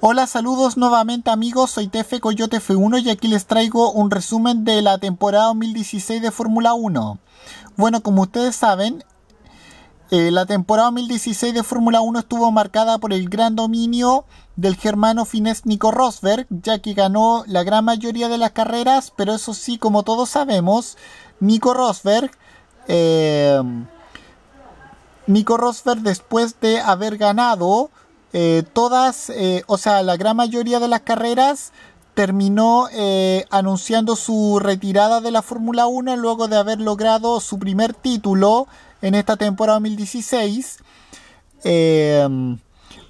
Hola, saludos nuevamente amigos, soy Tefe Coyote F1 y aquí les traigo un resumen de la temporada 2016 de Fórmula 1. Bueno, como ustedes saben, eh, la temporada 2016 de Fórmula 1 estuvo marcada por el gran dominio del germano finés Nico Rosberg, ya que ganó la gran mayoría de las carreras, pero eso sí, como todos sabemos, Nico Rosberg... Eh, Nico Rosberg después de haber ganado eh, todas, eh, o sea, la gran mayoría de las carreras terminó eh, anunciando su retirada de la Fórmula 1 luego de haber logrado su primer título en esta temporada 2016. Em,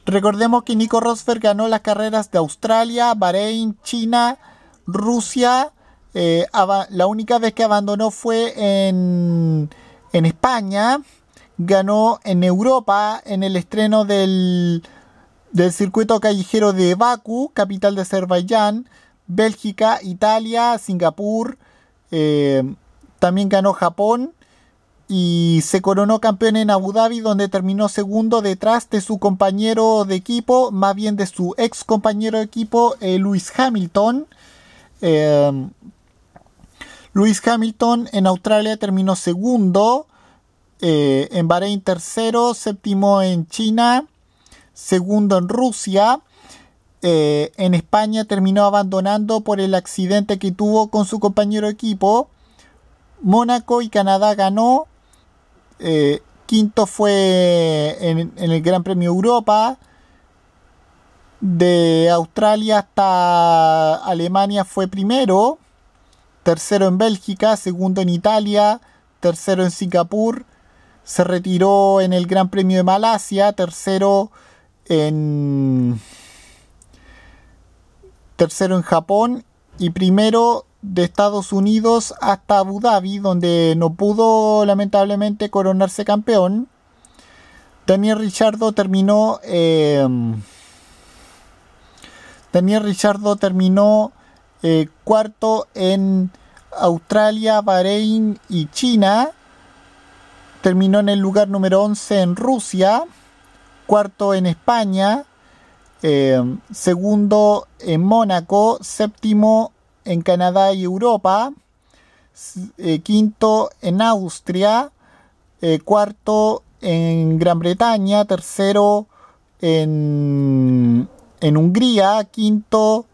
recordemos que Nico Rosberg ganó las carreras de Australia, Bahrein, China, Rusia. la única vez que abandonó fue en España. Ganó en Europa en el estreno del del circuito callejero de Baku, capital de Azerbaiyán, Bélgica, Italia, Singapur, eh, también ganó Japón y se coronó campeón en Abu Dhabi donde terminó segundo detrás de su compañero de equipo, más bien de su ex compañero de equipo, eh, Luis Hamilton. Eh, Luis Hamilton en Australia terminó segundo, en Bahrein tercero, séptimo en China, segundo en Rusia. Eh, en España terminó abandonando por el accidente que tuvo con su compañero equipo. Mónaco y Canadá ganó. Eh, quinto fue en, en, el Gran Premio Europa. De Australia hasta Alemania fue primero. Tercero en Bélgica, segundo en Italia, tercero en Singapur. Se retiró en el Gran Premio de Malasia, tercero en tercero en Japón y primero de Estados Unidos hasta Abu Dhabi, donde no pudo lamentablemente coronarse campeón. Daniel Richardo terminó. Em, Daniel Richardo terminó eh, cuarto en Australia, Bahrein y China. Terminó en el lugar número 11 en Rusia cuarto en España, eh, segundo en Mónaco, séptimo en Canadá y Europa, eh, quinto en Austria, eh, cuarto en Gran Bretaña, tercero en, Hungría, quinto,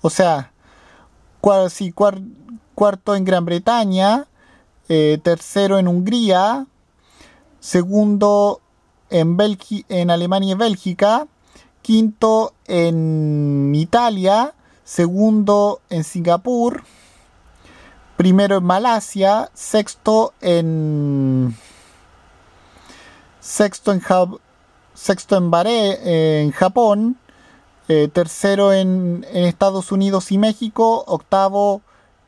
o sea, cuarto en Gran Bretaña, tercero en Hungría, segundo en en, en Alemania y Bélgica, quinto en Italia, segundo en Singapur, primero en Malasia, sexto en sexto en, sexto en, Baré, en Japón, eh, tercero en, Estados Unidos y México, octavo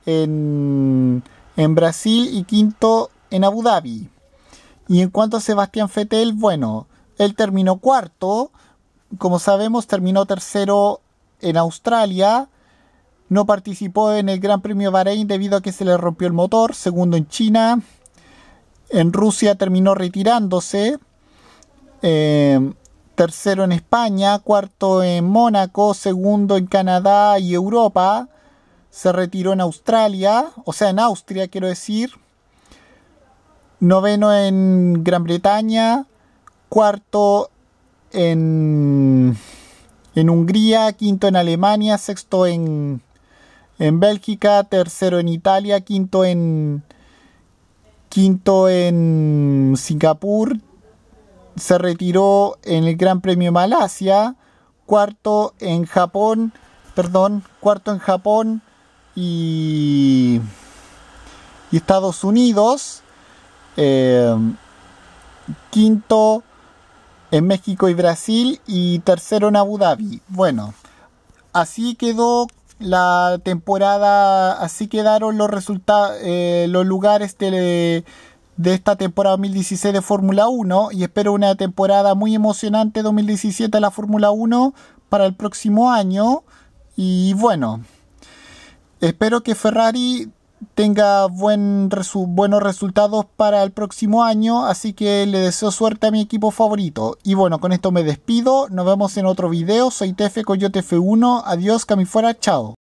en, en Brasil y quinto en Abu Dhabi. Y en cuanto a Sebastián Fettel, bueno, él terminó cuarto, como sabemos, terminó tercero en Australia. No participó en el Gran Premio Bahrein debido a que se le rompió el motor. Segundo en China. En Rusia terminó retirándose. Eh, tercero en España. Cuarto en Mónaco. Segundo en Canadá y Europa. Se retiró en Australia. O sea, en Austria, quiero decir noveno en Gran Bretaña, cuarto en, Hungría, quinto en Alemania, sexto en, en Bélgica, tercero en Italia, quinto en, Singapur, se retiró en el Gran Premio Malasia, cuarto en Japón, perdón, cuarto en Japón y Estados Unidos, Em, quinto en México y Brasil y tercero en Abu Dhabi. Bueno, así quedó la temporada, así quedaron los resultados, eh, los lugares de, de, esta temporada 2016 de Fórmula 1 y espero una temporada muy emocionante 2017 de la Fórmula 1 para el próximo año y bueno, espero que Ferrari tenga buen buenos resultados para el próximo año, así que le deseo suerte a mi equipo favorito. Y bueno, con esto me despido, nos vemos en otro video, soy Tefe Coyote F1, adiós, cami fuera, chao.